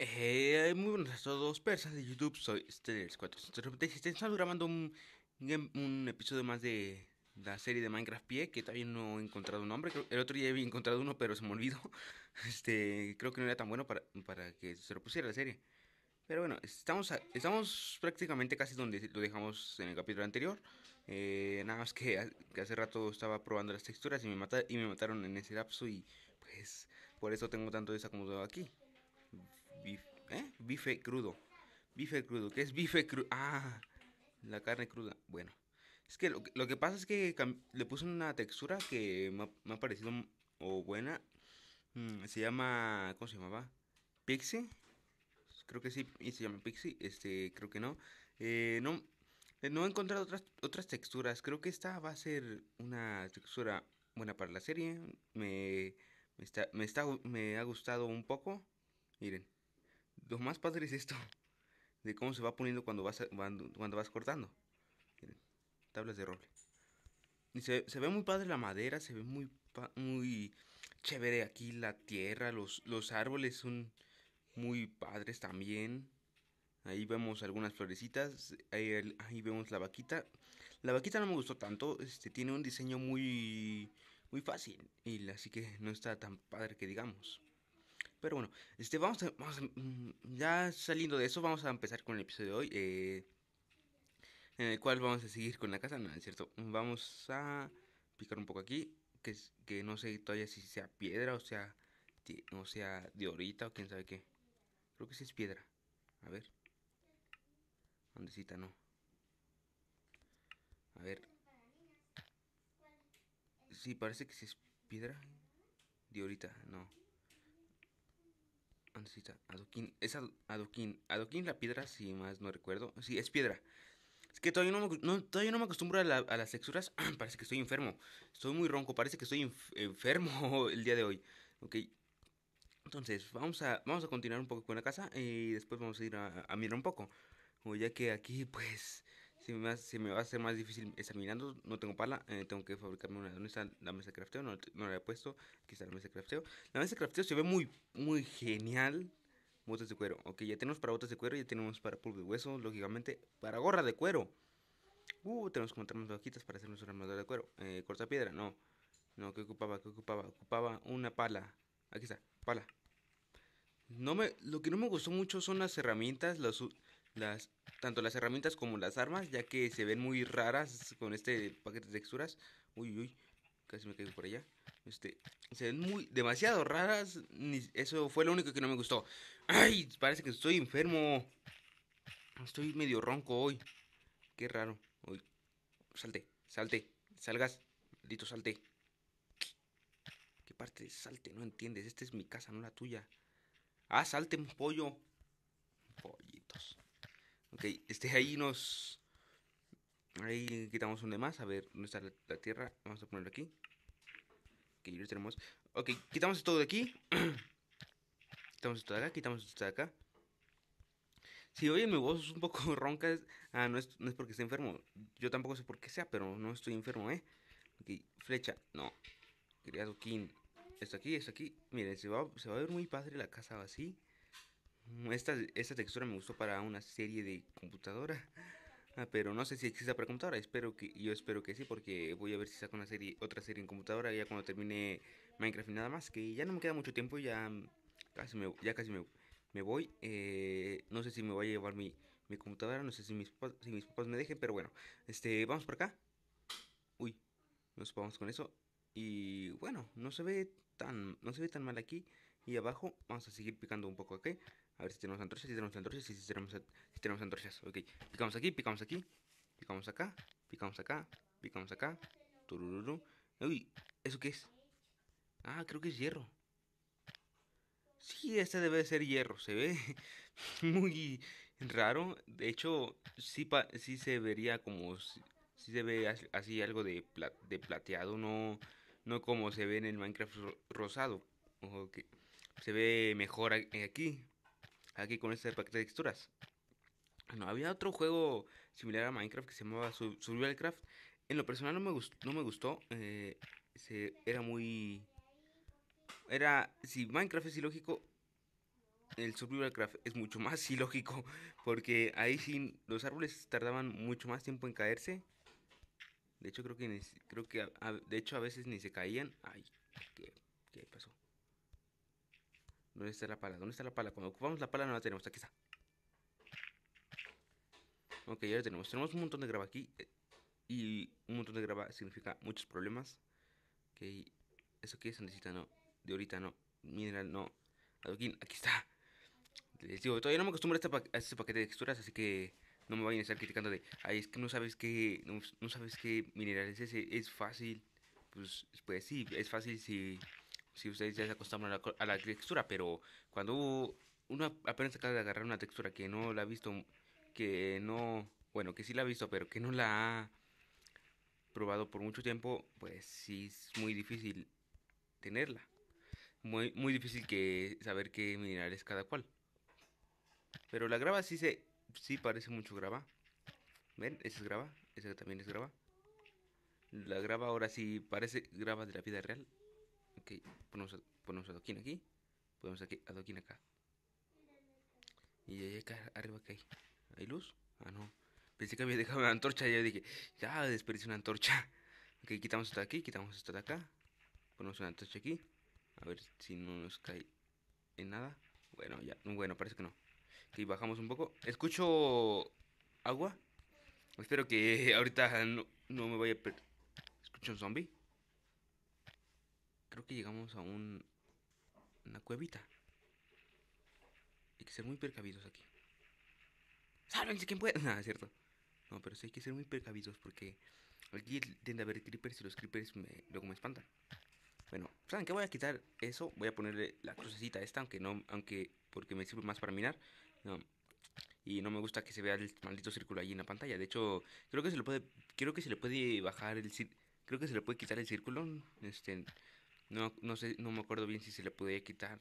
Eh, muy buenas a todos, persas de YouTube, soy steelers 497 Estamos grabando un, episodio más de la serie de Minecraft Pie, que todavía no he encontrado un nombre. El otro día había encontrado uno, pero se me olvidó. Este, creo que no era tan bueno para, para que se lo pusiera la serie. Pero bueno, estamos, estamos prácticamente casi donde lo dejamos en el capítulo anterior. Eh, nada más que, hace rato estaba probando las texturas y me, y me mataron en ese lapso y pues por eso tengo tanto desacomodado aquí. ¿Eh? Bife crudo. Bife crudo. que es bife crudo? Ah, la carne cruda. Bueno. Es que lo, que pasa es que le puse una textura que me ha, parecido buena. Mm, se llama... ¿Cómo se llamaba? Pixie. Creo que sí, y se llama Pixie. Este, creo que no. Eh, no, eh, no he encontrado otras, otras texturas. Creo que esta va a ser una textura buena para la serie. Me, me, está, me ha gustado un poco. Miren. Lo más padre es esto, de cómo se va poniendo cuando vas, cuando, vas cortando. tablas de roble. Y se, ve muy padre la madera, se ve muy, muy chévere aquí la tierra, los, los árboles son muy padres también. Ahí vemos algunas florecitas. Ahí, vemos la vaquita. La vaquita no me gustó tanto. Este tiene un diseño muy muy fácil. así que no está tan padre que digamos. Pero bueno, este, vamos a, mm, Ya saliendo de eso, vamos a empezar con el episodio de hoy. Eh, en el cual vamos a seguir con la casa, no, es cierto. Vamos a picar un poco aquí. Que, que no sé todavía si sea piedra o sea. O sea, de ahorita o quién sabe qué. Creo que sí es piedra. A ver. cita, no. A ver. Sí, parece que sí es piedra. De ahorita, no necesita adoquín. Es adoquín. Adoquín la piedra, si más no recuerdo. si es piedra. Es que todavía no me, todavía no me acostumbro a, las texturas. parece que estoy enfermo. Estoy muy ronco. Parece que estoy enfermo el día de hoy. Ok. Entonces, vamos a, vamos a continuar un poco con la casa eh, y después vamos a ir a, mirar un poco. O ya que aquí, pues, si me, va a ser más difícil examinando, no tengo pala, eh, tengo que fabricarme una. ¿Dónde está la mesa de crafteo? No, la he puesto. Aquí está la mesa de crafteo. La mesa de crafteo se ve muy, muy genial. Botas de cuero. Ok, ya tenemos para botas de cuero, ya tenemos para pulpo de hueso, lógicamente. Para gorra de cuero. Uh, tenemos que montar más vaquitas para hacernos una armadura de cuero. Eh, corta piedra, no. No, ¿qué ocupaba? ¿Qué ocupaba? Ocupaba una pala. Aquí está, pala. No me, lo que no me gustó mucho son las herramientas, las, las tanto las herramientas como las armas, ya que se ven muy raras con este paquete de texturas. Uy, uy, casi me caigo por allá. Este, se ven muy demasiado raras. eso fue lo único que no me gustó. Ay, parece que estoy enfermo. Estoy medio ronco hoy. Qué raro. salte, salte, salgas, maldito salte. ¿Qué parte de salte? No entiendes. Esta es mi casa, no la tuya. Ah, salte un pollo. Pollitos. Ok, este ahí nos... Ahí quitamos un de más. A ver, ¿dónde está la, tierra? Vamos a ponerlo aquí. Ok, lo tenemos. Ok, quitamos esto de aquí. quitamos esto de acá, quitamos esto de acá. Si oye mi voz es un poco ronca, ah, no, es, no es porque esté enfermo. Yo tampoco sé por qué sea, pero no estoy enfermo, ¿eh? Ok, flecha, no. Criado King. Esto aquí, esto aquí. Miren, se va, se va a ver muy padre la casa así. Mm, esta, esta textura me gustó para una serie de computadora. Ah, pero no sé si exista para computadora. Espero que, yo espero que sí, porque voy a ver si saco una serie, otra serie en computadora ya cuando termine Minecraft y nada más. Que ya no me queda mucho tiempo, ya mm, casi me, ya casi me, me voy. Eh, no sé si me voy a llevar mi, mi computadora, no sé si mis, papás, si mis papás me dejen, pero bueno. Este, vamos por acá. Uy, nos vamos con eso. Y bueno, no se ve tan, no se ve tan mal aquí. Y abajo vamos a seguir picando un poco, aquí a ver si tenemos antorchas, si tenemos antorchas, si, tenemos, antorchas. Ok, picamos aquí, picamos aquí, picamos acá, picamos acá, picamos acá. Turururu. Uy, ¿eso qué es? Ah, creo que es hierro. Sí, este debe de ser hierro, se ve muy raro. De hecho, sí, se vería como... sí se ve así algo de, plateado, no, no como se ve en el Minecraft rosado. Okay. Se ve mejor aquí aquí con este paquete de texturas. No, había otro juego similar a Minecraft que se llamaba Survivalcraft, En lo personal no me, gustó, no me gustó. Eh, era muy... Era... Si Minecraft es ilógico, el Survival Craft es mucho más ilógico. Porque ahí sí los árboles tardaban mucho más tiempo en caerse. De hecho creo que... creo que a, de hecho a veces ni se caían. Ay, qué pasó? ¿Dónde está la pala? ¿Dónde está la pala? Cuando ocupamos la pala no la tenemos. Aquí está. Ok, ya la tenemos. Tenemos un montón de grava aquí. Eh, y un montón de grava significa muchos problemas. Ok. Eso que se necesita, no. De ahorita, no. Mineral, no. aquí está. Les digo, todavía no me acostumbro a este, paquete de texturas, así que no me vayan a estar criticando de, ay, es que no sabes qué, no, sabes qué mineral es ese, es fácil. Pues, pues sí, es fácil si si ustedes ya se acostumbran a la, textura, pero cuando uno apenas acaba de agarrar una textura que no la ha visto, que no, bueno, que sí la ha visto, pero que no la ha probado por mucho tiempo, pues sí es muy difícil tenerla. Muy, muy difícil que saber qué mineral es cada cual. Pero la grava sí se sí parece mucho grava. ¿Ven? Esa es grava, esa también es grava. La grava ahora sí parece grava de la vida real ponemos, ponemos adoquín aquí, ponemos aquí, adoquín acá. Y ahí acá arriba que hay. ¿Hay luz? Ah, no. Pensé que había dejado una antorcha. Y dije, ya desperdicié una antorcha. Ok, quitamos esto de aquí, quitamos esto de acá. Ponemos una antorcha aquí. A ver si no nos cae en nada. Bueno, ya. Bueno, parece que no. Ok, bajamos un poco. Escucho agua. Espero que ahorita no, me vaya a perder. Escucho un zombie creo que llegamos a una cuevita. Hay que ser muy precavidos aquí. ¡Sálvense quien pueda! no, cierto. No, pero sí hay que ser muy precavidos porque aquí tiende a haber creepers y los creepers luego me espantan. Bueno, ¿saben qué? Voy a quitar eso. Voy a ponerle la crucecita esta, aunque no, aunque porque me sirve más para minar. Y no me gusta que se vea el maldito círculo ahí en la pantalla. De hecho, creo que se le puede, creo que se le puede bajar el, creo que se le puede quitar el círculo, este, no, sé, no me acuerdo bien si se le podía quitar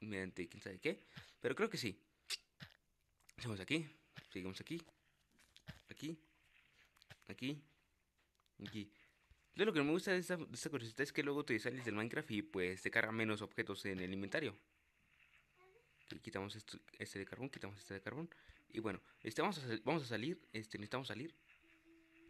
mediante quién sabe qué. Pero creo que sí. Hacemos aquí. Seguimos aquí. Aquí. Aquí. Aquí. lo que me gusta de esta, de esta es que luego te sales del Minecraft y pues te carga menos objetos en el inventario. quitamos este de carbón, quitamos este de carbón. Y bueno, este, vamos a salir. Este, necesitamos salir.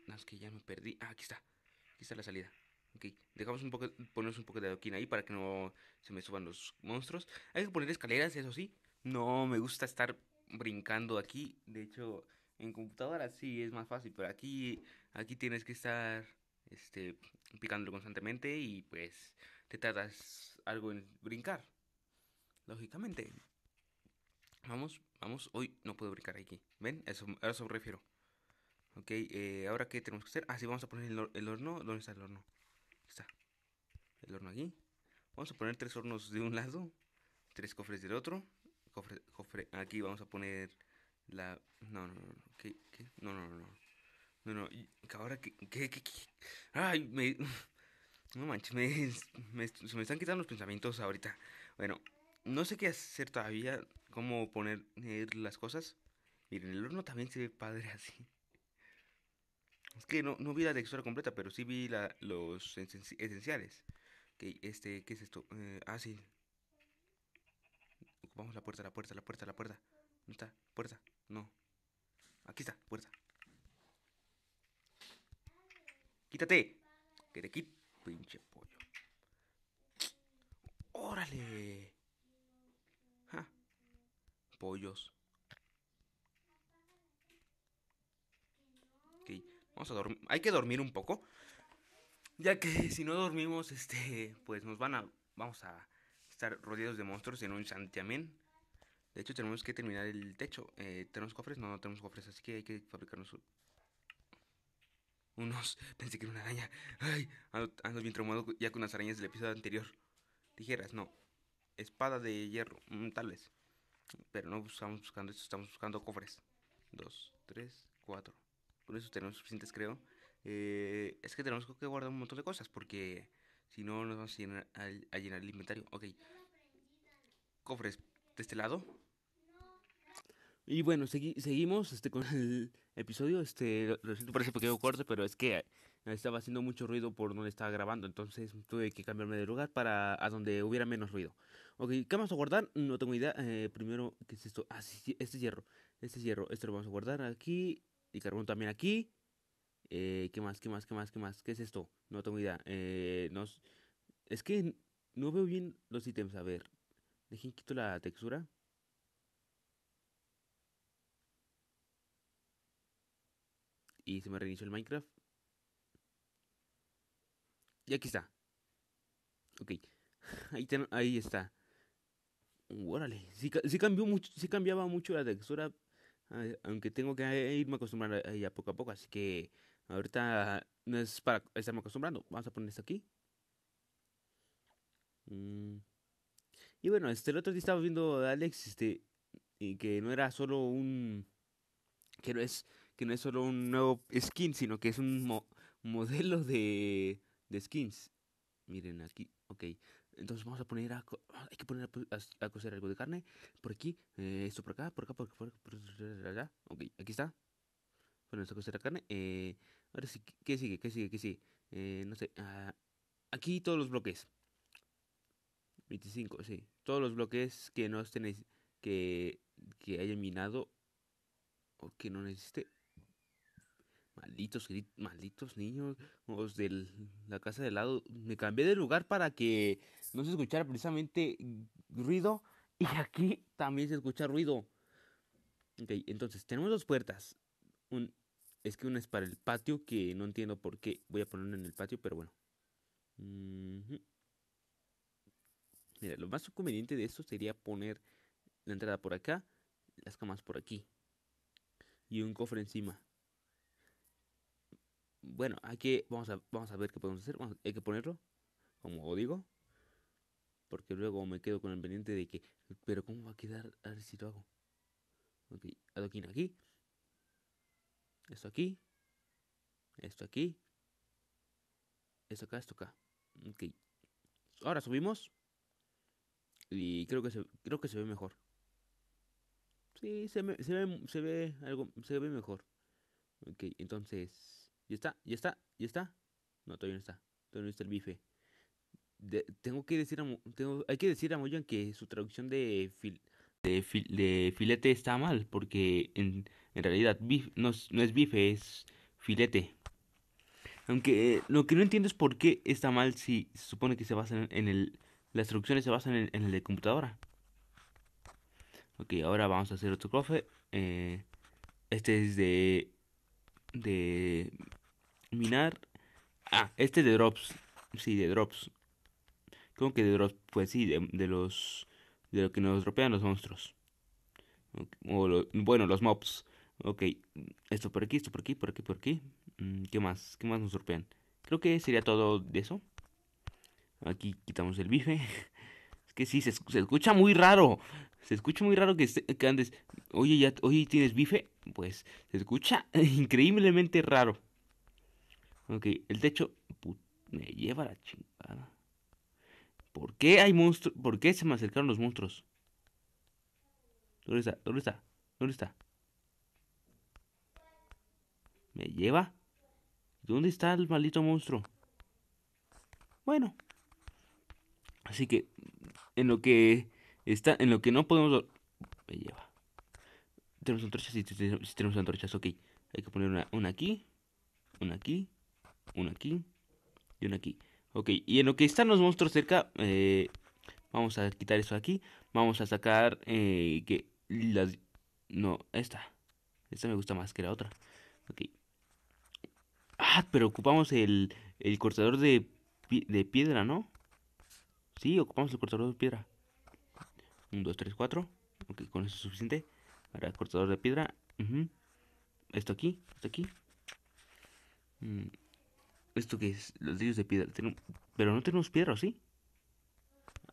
No, es que ya me perdí. Ah, aquí está. Aquí está la salida. Ok, dejamos un poco, ponemos un poco de adoquín ahí para que no se me suban los monstruos. Hay que poner escaleras, eso sí. No me gusta estar brincando aquí. De hecho, en computadora sí es más fácil, pero aquí, aquí tienes que estar este, picándolo constantemente y pues te tardas algo en brincar. Lógicamente. Vamos, vamos. Hoy no puedo brincar aquí. ¿Ven? Eso, a eso me refiero. Ok, eh, ahora qué tenemos que hacer. Ah, sí, vamos a poner el horno. ¿Dónde está el horno? está el horno aquí. Vamos a poner tres hornos de un lado, tres cofres del otro. Cofre, aquí vamos a poner la... No, no, no, ¿qué? qué? No, no, no, no, no, ahora que... ¿Qué, qué, Ay, me... No manches, me, se me están quitando los pensamientos ahorita. Bueno, no sé qué hacer todavía, cómo poner las cosas. Miren, el horno también se ve padre así. Es que no, no vi la textura completa, pero sí vi los esenciales. Que este, ¿qué es esto? Eh, ah, sí. Ocupamos la puerta, la puerta, la puerta, la puerta. ¿No está? Puerta. No. Aquí está, puerta. Quítate. hay que dormir un poco, ya que si no dormimos, este, pues nos van a, vamos a estar rodeados de monstruos en un santiamén. De hecho, tenemos que terminar el techo. Eh, ¿Tenemos cofres? No, no tenemos cofres, así que hay que fabricarnos unos. Pensé que era una araña. Ay, ando, bien traumado ya con las arañas del episodio anterior. Tijeras, no. Espada de hierro, mm, tal vez. Pero no estamos buscando esto, estamos buscando cofres. Dos, tres, cuatro. Por eso tenemos suficientes, creo. Eh, es que tenemos que guardar un montón de cosas porque si no nos vamos a llenar, el inventario. Ok. Cofres de este lado. Y bueno, seguimos este, con el episodio. Este, lo, siento por ese pequeño corte, pero es que estaba haciendo mucho ruido por donde estaba grabando. Entonces tuve que cambiarme de lugar para donde hubiera menos ruido. Ok, ¿qué vamos a guardar? No tengo idea. Eh, primero, ¿qué es esto? Ah, este hierro. Este hierro. Este lo vamos a guardar aquí. Y carbón también aquí. Eh, ¿Qué más? ¿Qué más? ¿Qué más? ¿Qué más? ¿Qué es esto? No tengo idea. Eh, es que no veo bien los ítems. A ver. Dejen quito la textura. Y se me reinició el Minecraft. Y aquí está. Ok. Ahí, Ahí está. Órale. Sí, cambió mucho, sí cambiaba mucho la textura. Aunque tengo que irme acostumbrando a ella poco a poco. Así que Ahorita no es para estarme acostumbrando. Vamos a poner esto aquí. Y bueno, este, el otro día estaba viendo De Alex, este, y que no era solo un, que no es, que no es solo un nuevo skin, sino que es un modelo de, de skins. Miren aquí, ok. Entonces vamos a poner a, hay que poner a, algo de carne, por aquí, esto por acá, por acá, por acá, por por ok, aquí está. Bueno, eso que la carne. Eh, ahora sí, ¿qué sigue? ¿Qué sigue? ¿Qué sigue? Eh, no sé. Ah, aquí todos los bloques. 25, sí. Todos los bloques que no tenéis Que, que hayan minado o que no necesite. Malditos, malditos niños, los de la casa de lado. Me cambié de lugar para que no se escuchara precisamente ruido. Y aquí también se escucha ruido. Ok, entonces tenemos dos puertas. Un, es que uno es para el patio, que no entiendo por qué. Voy a ponerlo en el patio, pero bueno. Mira, lo más conveniente de esto sería poner la entrada por acá, las camas por aquí. Y un cofre encima. Bueno, aquí vamos a, vamos a ver qué podemos hacer. hay que ponerlo, como digo. Porque luego me quedo con el pendiente de que... Pero ¿cómo va a quedar? A ver si lo hago. Ok, aquí esto aquí, esto aquí, esto acá, esto acá. Ok. Ahora subimos. Y creo que se, creo que se ve mejor. Sí, se, me, ve, algo, se ve mejor. Ok, entonces, ya está, ya está, ya está. No, todavía no está, todavía no está el bife. tengo que decir a, tengo, hay que decir a Moyan que su traducción de, fil, de, filete está mal, porque en, realidad no, es bife, es filete. Aunque eh, lo que no entiendo es por qué está mal si se supone que se basan en el... Las instrucciones se basan en, el de computadora. Ok, ahora vamos a hacer otro cofre eh, este es de... De... Minar. Ah, este es de Drops. Sí, de Drops. ¿Cómo que de Drops? Pues sí, de los de lo que nos ropean los monstruos. bueno, los mobs. Ok, esto por aquí, esto por aquí, por aquí, por aquí. Mm, ¿Qué más? ¿Qué más nos dropean? Creo que sería todo de eso. Aquí quitamos el bife. Es que sí, se, escucha muy raro. Se escucha muy raro que, andes. Oye, ya, oye, ¿tienes bife? Pues se escucha increíblemente raro. Ok, el techo. me lleva la chingada. ¿Por qué hay monstruos? ¿Por qué se me acercaron los monstruos? ¿Dónde está? ¿Dónde está? ¿Dónde está? ¿Me lleva? ¿Dónde está el maldito monstruo? Bueno. Así que en lo que está en lo que no podemos me lleva. Tenemos antorchas, sí, tenemos antorchas, ok. Hay que poner una, una aquí, una aquí, una aquí y una aquí. Ok, y en lo que están los monstruos cerca, eh, vamos a quitar eso de aquí. Vamos a sacar eh, que las... No, esta. Esta me gusta más que la otra. Ok. Ah, pero ocupamos el, cortador de, piedra, ¿no? Sí, ocupamos el cortador de piedra. Un, 2, 3, 4. Ok, con eso es suficiente. Para el cortador de piedra. Esto aquí, esto aquí. Mm. ¿Esto que es? Los dios de piedra. Pero no tenemos piedra, ¿sí?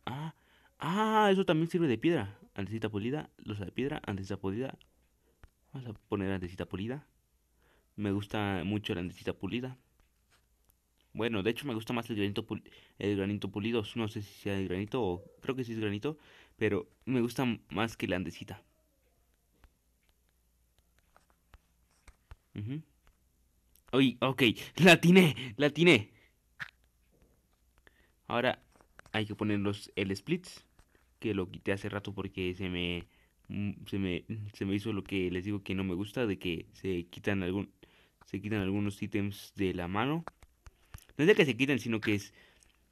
Ah, ah, eso también sirve de piedra. Andesita pulida, losa de piedra, Andesita pulida. Vamos a poner andesita pulida. Me gusta mucho la andesita pulida. Bueno, de hecho me gusta más el granito, el granito pulido. No sé si sea granito o creo que sí es granito. Pero me gusta más que la andesita. Uy, ok, la atiné, la Ahora hay que poner los el splits, que lo quité hace rato porque se me, mm, mm, se me, hizo lo que les digo que no me gusta, de que se quitan algún, se quitan algunos ítems de la mano. No es de que se quiten sino que es,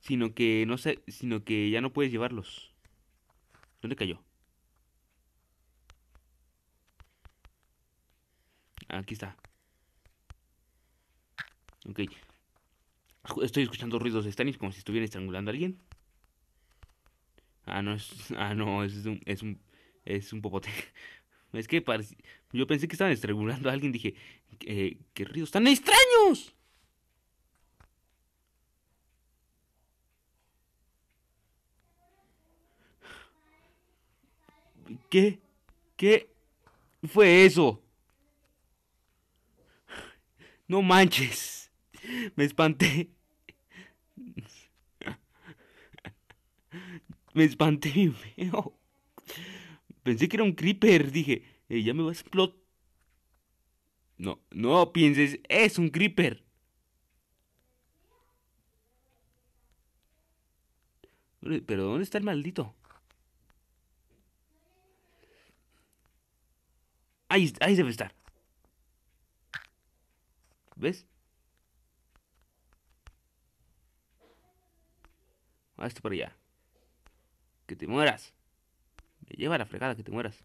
sino que no sé, sino que ya no puedes llevarlos. ¿Dónde cayó? Aquí está. Ok. Estoy escuchando ruidos extraños como si estuviera estrangulando a alguien. Ah, no, es, ah, no, es un, es un, es un popote. Es que yo pensé que estaban estrangulando a alguien. Dije, eh, ¿qué ruidos tan extraños? ¿Qué? ¿Qué fue eso? No manches. Me espanté. Me espanté y Pensé que era un creeper. Dije, eh, ya me va a explotar. No, no pienses, es un creeper. Pero ¿dónde está el maldito? Ahí, ahí debe estar. ¿Ves? hazte por allá. Que te mueras. Me lleva la fregada, que te mueras.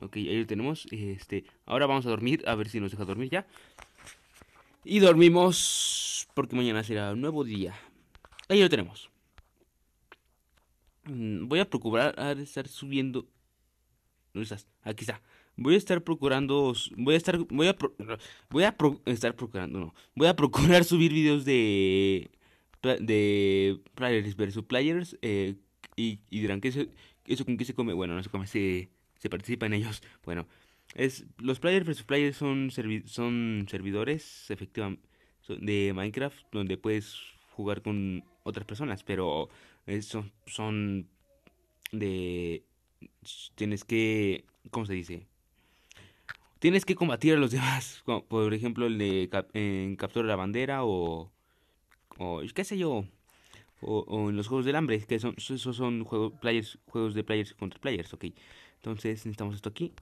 Ok, ahí lo tenemos. Este, ahora vamos a dormir, a ver si nos deja dormir ya. Y dormimos porque mañana será un nuevo día. Ahí lo tenemos. Mm, voy a procurar a estar subiendo. No estás, aquí está voy a estar procurando, voy a estar, voy a, voy a estar procurando, no, voy a procurar subir videos de, de Players versus Players eh, y, dirán que eso, con qué se come, bueno, no se come, se, se participa en ellos, bueno, es, los Players versus Players son, son servidores, efectivamente, de Minecraft, donde puedes jugar con otras personas, pero Eso... son de... Tienes que... ¿Cómo se dice? tienes que combatir a los demás. por ejemplo, el de en Captura la Bandera o, o qué sé yo. O, en los Juegos del Hambre, que son, esos son juegos, players, juegos de players contra players, ok. Entonces necesitamos esto aquí.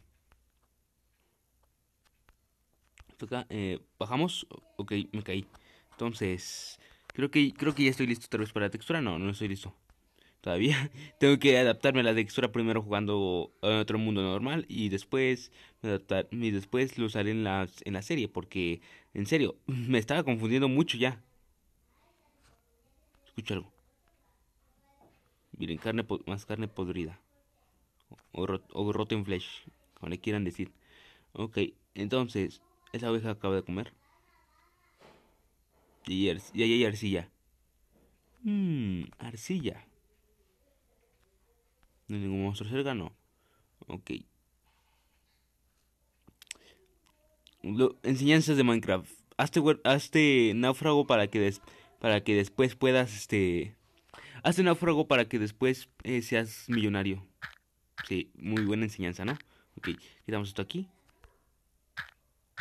acá, eh, bajamos, ok, me caí. Entonces, creo que, creo que ya estoy listo tal vez para la textura. No, no estoy listo todavía. Tengo que adaptarme a la textura primero jugando en otro mundo normal y después adaptar y después lo usaré en la, en la serie porque en serio me estaba confundiendo mucho ya. Escucha algo. Miren, carne más carne podrida o, o rotten flesh, como le quieran decir. Ok, entonces esa oveja acaba de comer. Y, y hay arcilla. Mmm, arcilla ningún monstruo cerca, no Ok. enseñanzas de Minecraft. Hazte, hazte náufrago para que, des, para que después puedas, este... Hazte náufrago para que después eh, seas millonario. Sí, muy buena enseñanza, ¿no? Ok, quitamos esto aquí.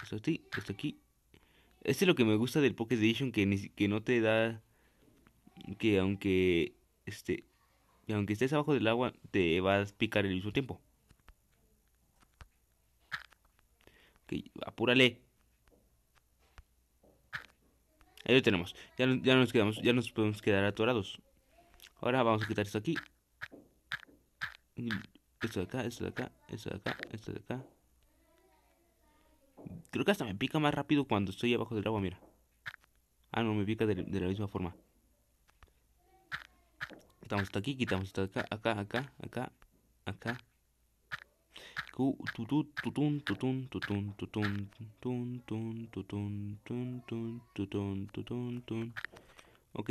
Esto aquí, esto aquí. Este es lo que me gusta del Pocket Edition, que, que no te da... Que aunque... Este aunque estés abajo del agua te vas a picar el mismo tiempo. apúrale. Ahí lo tenemos. Ya, nos quedamos, ya nos podemos quedar atorados. Ahora vamos a quitar esto aquí. Esto de acá, esto de acá, esto de acá, esto de acá. Creo que hasta me pica más rápido cuando estoy abajo del agua, mira. Ah, no, me pica de la misma forma. Quitamos esto aquí, quitamos esto acá, acá, acá, acá, acá. Ok,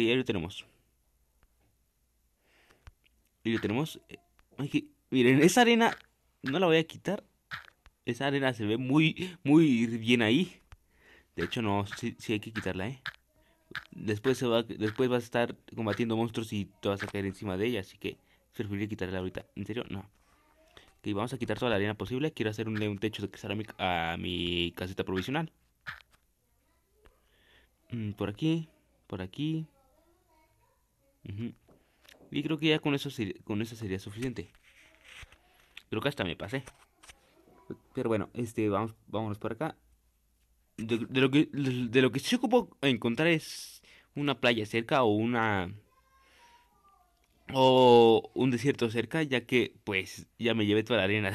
ahí lo tenemos. Y lo tenemos. Miren, esa arena no la voy a quitar. Esa arena se ve muy, muy bien ahí. De hecho, no, sí, sí hay que quitarla, ¿eh? después se va después vas a estar combatiendo monstruos y te vas a caer encima de ella así que preferiría quitarla ahorita en serio no Ok, vamos a quitar toda la arena posible quiero hacer un, un techo de cerámica a mi caseta provisional mm, por aquí por aquí y creo que ya con eso con eso sería suficiente creo que hasta me pasé pero bueno este vamos vámonos por acá de, lo que, de, lo que se ocupó encontrar es una playa cerca o una o un desierto cerca, ya que pues ya me llevé toda la arena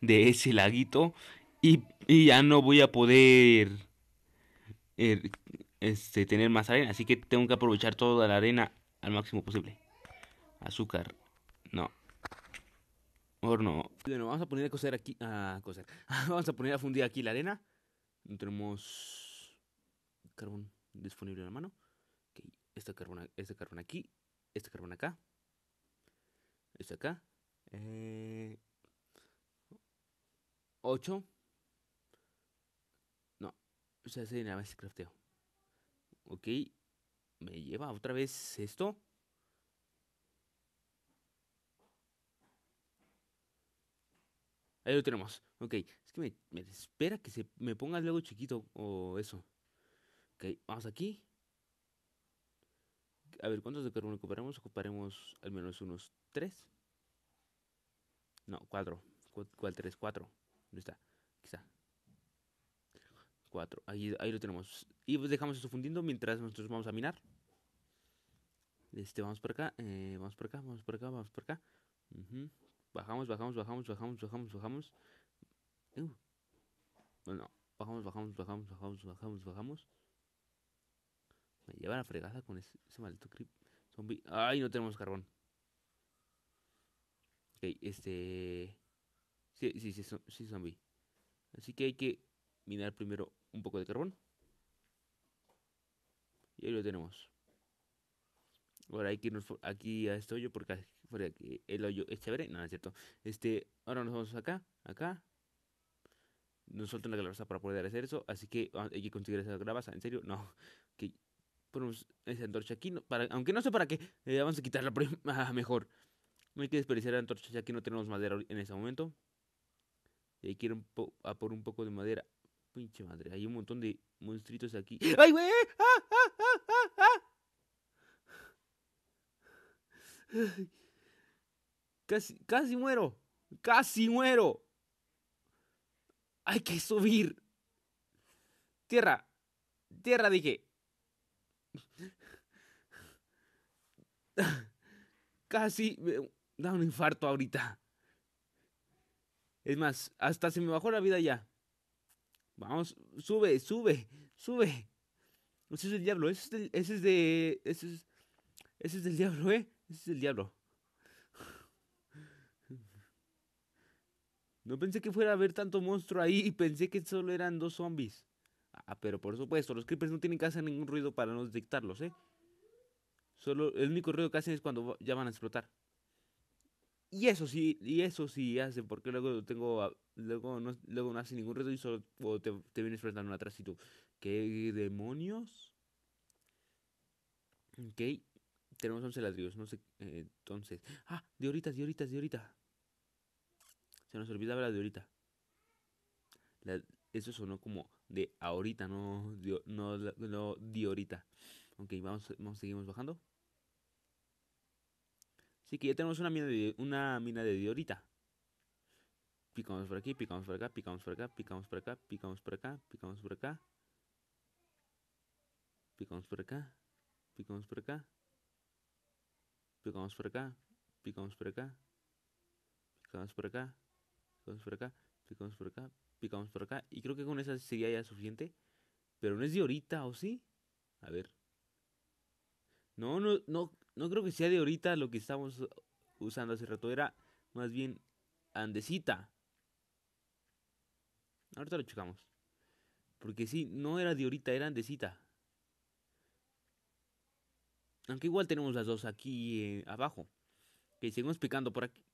de, ese laguito y, ya no voy a poder er, este, tener más arena, así que tengo que aprovechar toda la arena al máximo posible. Azúcar, no. horno no. vamos a poner a aquí, a vamos a poner a fundir aquí la arena. No tenemos carbón disponible en la mano. Este, carbón, aquí, este carbón acá, este acá. 8. Eh, o no, se hace ver si crafteo. Ok, me lleva otra vez esto. Ahí lo tenemos. Ok, es que me, espera que se me ponga luego chiquito o eso. Ok, vamos aquí. A ver, ¿cuántos de carbono ocuparemos? Ocuparemos al menos unos 3. No, 4. ¿Cuál 3? 4. ¿Dónde está? Aquí está. 4. Ahí, ahí lo tenemos. Y pues dejamos esto fundiendo mientras nosotros vamos a minar. Este, vamos por acá, eh, vamos por acá, vamos por acá, vamos por acá. Bajamos, bajamos, bajamos, bajamos, bajamos, bajamos. Bueno, bajamos, bajamos, bajamos, bajamos, bajamos, bajamos. Me lleva la fregada con ese, maldito creep zombie. Ay, no tenemos carbón. Ok, este... Sí, sí, sí, sí, zombie. Así que hay que minar primero un poco de carbón. Y ahí lo tenemos. Ahora hay que irnos aquí a este hoyo porque fuera aquí, el hoyo es chévere. No, es cierto. Este, ahora nos vamos acá, acá. Nos sueltan la calabaza para poder hacer eso. Así que ah, hay que conseguir esa calabaza. ¿En serio? No. Que ponemos esa antorcha aquí. para, aunque no sé para qué. Eh, vamos a quitarla ah, mejor. No hay que desperdiciar la antorcha ya que no tenemos madera en este momento. Y hay que ir a por un poco de madera. Pinche madre. Hay un montón de monstruitos aquí. ¡Ay, güey! ¡Ah! ah! Casi, casi muero. Casi muero. Hay que subir. Tierra. Tierra, dije. Casi me da un infarto ahorita. Es más, hasta se me bajó la vida ya. Vamos, sube, sube, sube. Ese es el diablo, ese es, ese es de. Ese es, ese es del diablo, eh es el diablo. No pensé que fuera a haber tanto monstruo ahí y pensé que solo eran dos zombies. Ah, pero por supuesto, los creepers no tienen que hacer ningún ruido para no dictarlos ¿eh? Solo el único ruido que hacen es cuando ya van a explotar. Y eso sí, y eso sí hacen, porque luego tengo ah, luego no, luego no hacen ningún ruido y solo te, te vienes flotando atrás y tú. ¿Qué demonios? Ok. Tenemos 11 ladrillos, no sé. Eh, entonces. ¡Ah! De ahorita, de ahorita, de ahorita. Se nos olvidaba la de ahorita. eso sonó como de ahorita, no, de, no, ahorita. Ok, vamos, vamos, seguimos bajando. Así que ya tenemos una mina de, una mina de diorita. Picamos por aquí, picamos por acá, picamos por acá, picamos por acá, picamos por acá. Picamos por acá, picamos por acá. Picamos por acá picamos por acá, picamos por acá, picamos por acá, picamos por acá, picamos por acá, picamos por acá. Y creo que con esa sería ya suficiente. Pero no es de ahorita, ¿o sí? A ver. No, no, no, no creo que sea de ahorita lo que estamos usando hace rato. Era más bien andesita. Ahorita lo checamos. Porque sí, no era de ahorita, era andesita. Aunque igual tenemos las dos aquí eh, abajo. Que seguimos picando por aquí.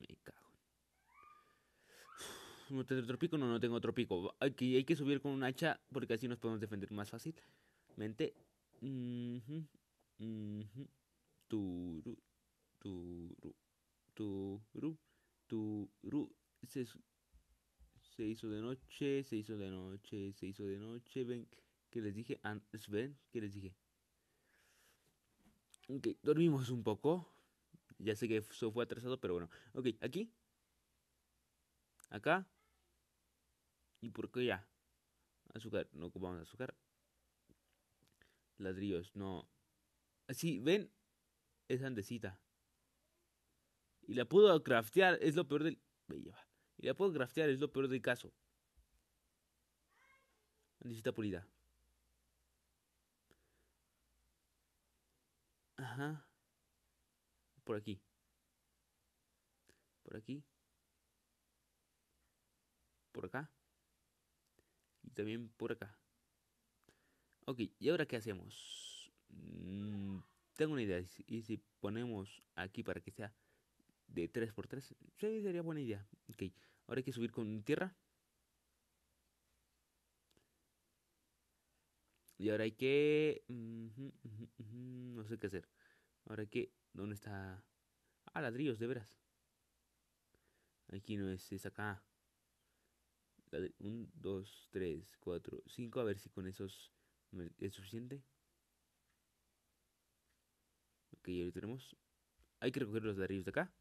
Me cago. no tengo otro pico, no, no tengo otro pico. Hay que, hay que subir con un hacha porque así nos podemos defender más fácilmente. Se, se hizo de noche, se hizo de noche, se hizo de noche. Ven, que les dije, ven, que les dije. Ok, dormimos un poco. Ya sé que eso fue atrasado, pero bueno. Ok, aquí. Acá. ¿Y por qué ya? Azúcar, no ocupamos azúcar. Ladrillos, no. Así, ven. Es andecita Y la puedo craftear, es lo peor del. Y la puedo craftear, es lo peor del caso. Andecita pulida. Por aquí. Por aquí. Por acá. Y también por acá. Ok, ¿y ahora qué hacemos? Mm, tengo una idea. ¿Y si ponemos aquí para que sea de 3 por 3 Sí, sería buena idea. Ok, ahora hay que subir con tierra. Y ahora hay que... no sé qué hacer. Ahora qué, ¿dónde está? Ah, ladrillos, de veras. Aquí no es, es acá. Un, dos, tres, cuatro, cinco A ver si con esos es suficiente. Ok, ahorita tenemos. Hay que recoger los ladrillos de acá.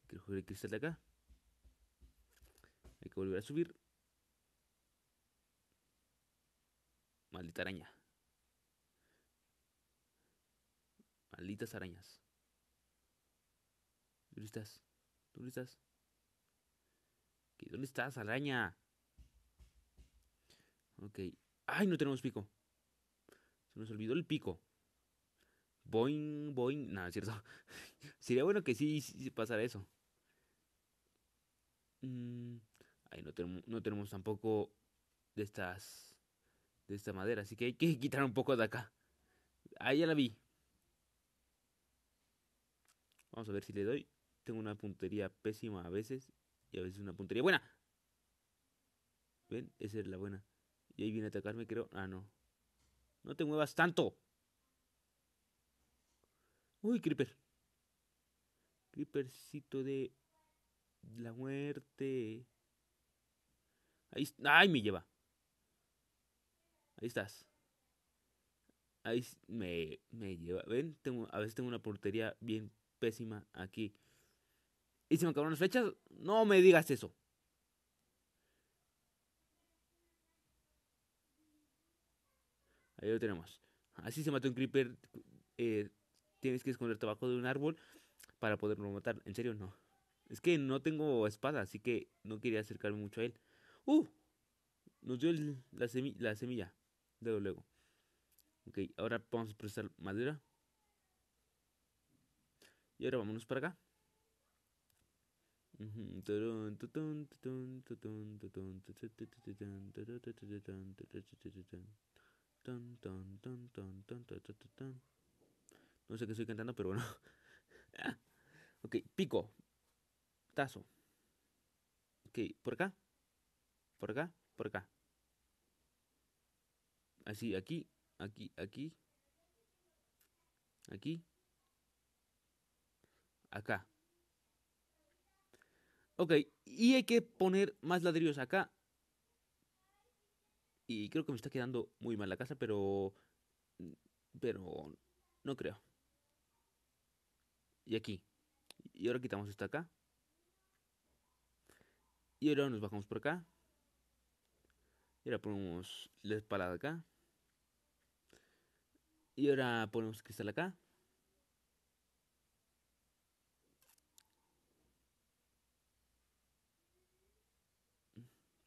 Hay que recoger el cristal de acá. Hay que volver a subir. Maldita araña. Malditas arañas. ¿Dónde estás? ¿Dónde estás? ¿Dónde estás, araña? Ok. ¡Ay, no tenemos pico! Se nos olvidó el pico. Boing, boing. Nada. es cierto. Sería bueno que sí, sí pasara eso. Mm, ay, no, tenemos, no tenemos tampoco de estas. De esta madera. Así que hay que quitar un poco de acá. Ahí ya la vi. Vamos a ver si le doy. Tengo una puntería pésima a veces y a veces una puntería buena. ¿Ven? Esa es la buena. Y ahí viene a atacarme, creo. Ah, no. No te muevas tanto. Uy, Creeper. Creepercito de la muerte. Ahí ¡Ay, me lleva! Ahí estás. Ahí me, me lleva. ¿Ven? a veces tengo una puntería bien pésima aquí. Y se me acabaron las fechas, No me digas eso. Ahí lo tenemos. Así se mató un creeper. Eh, tienes que esconder abajo de un árbol para poderlo matar. En serio, no. Es que no tengo espada, así que no quería acercarme mucho a él. ¡Uh! Nos dio la, semilla, la Luego, luego. Ok, ahora vamos a procesar madera. Y ahora vámonos para acá. No sé qué estoy cantando, pero bueno. ok, pico. Tazo. Ok, por acá. Por acá, por acá. Así, aquí, aquí, aquí. Aquí acá. Ok, y hay que poner más ladrillos acá. Y creo que me está quedando muy mal la casa, pero... Pero... No creo. Y aquí. Y ahora quitamos esto acá. Y ahora nos bajamos por acá. Y ahora ponemos la espalda acá. Y ahora ponemos cristal acá.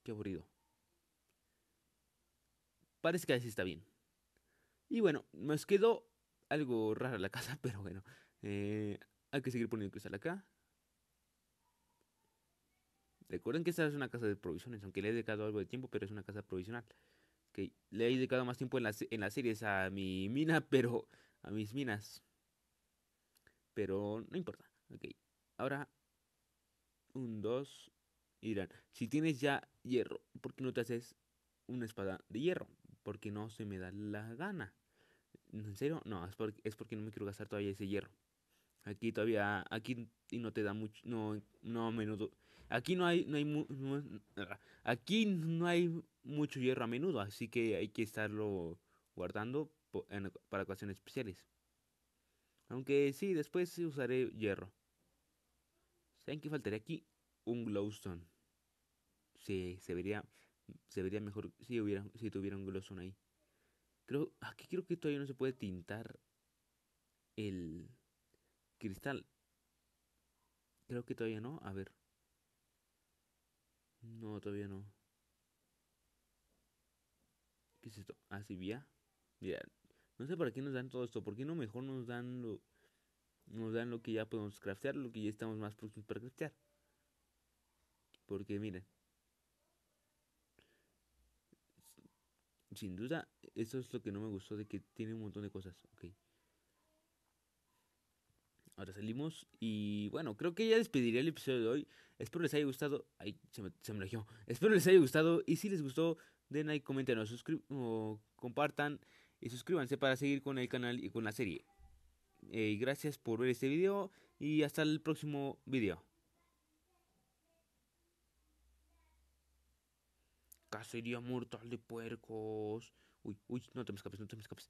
qué aburrido. Parece que así está bien. Y bueno, nos quedó algo raro la casa, pero bueno. Eh, hay que seguir poniendo cristal acá. Recuerden que esta es una casa de provisiones, aunque le he dedicado algo de tiempo, pero es una casa provisional. Que le he dedicado más tiempo en las, en las series a mi mina, pero a mis minas. Pero no importa. Ok, ahora un Dos. Y dirán, si tienes ya hierro, ¿por qué no te haces una espada de hierro? Porque no se me da la gana. ¿En serio? No, es porque, no me quiero gastar todavía ese hierro. Aquí todavía, aquí no te da mucho, no, no a menudo. Aquí no hay, no hay, aquí no hay mucho hierro a menudo, así que hay que estarlo guardando para ocasiones especiales. Aunque sí, después usaré hierro. ¿Saben qué faltaría aquí? un glowstone. Sí, se vería, se vería mejor si, hubiera, si tuviera un glowstone ahí. Creo, aquí ah, creo que todavía no se puede tintar el cristal. Creo que todavía no. A ver. No, todavía no. ¿Qué es esto? Así ah, sí, vía. no sé para qué nos dan todo esto. ¿Por qué no mejor nos dan lo, nos dan lo que ya podemos craftear, lo que ya estamos más próximos para craftear? Porque miren, sin duda, eso es lo que no me gustó de que tiene un montón de cosas. Ok. Ahora salimos y bueno, creo que ya despediré el episodio de hoy. Espero les haya gustado. Ay, se me, se me Espero les haya gustado y si les gustó, den like, comenten o, compartan y suscríbanse para seguir con el canal y con la serie. Eh, gracias por ver este video y hasta el próximo video. Sería mortal de puercos. Uy, uy, no te me escapes, no te me escapes.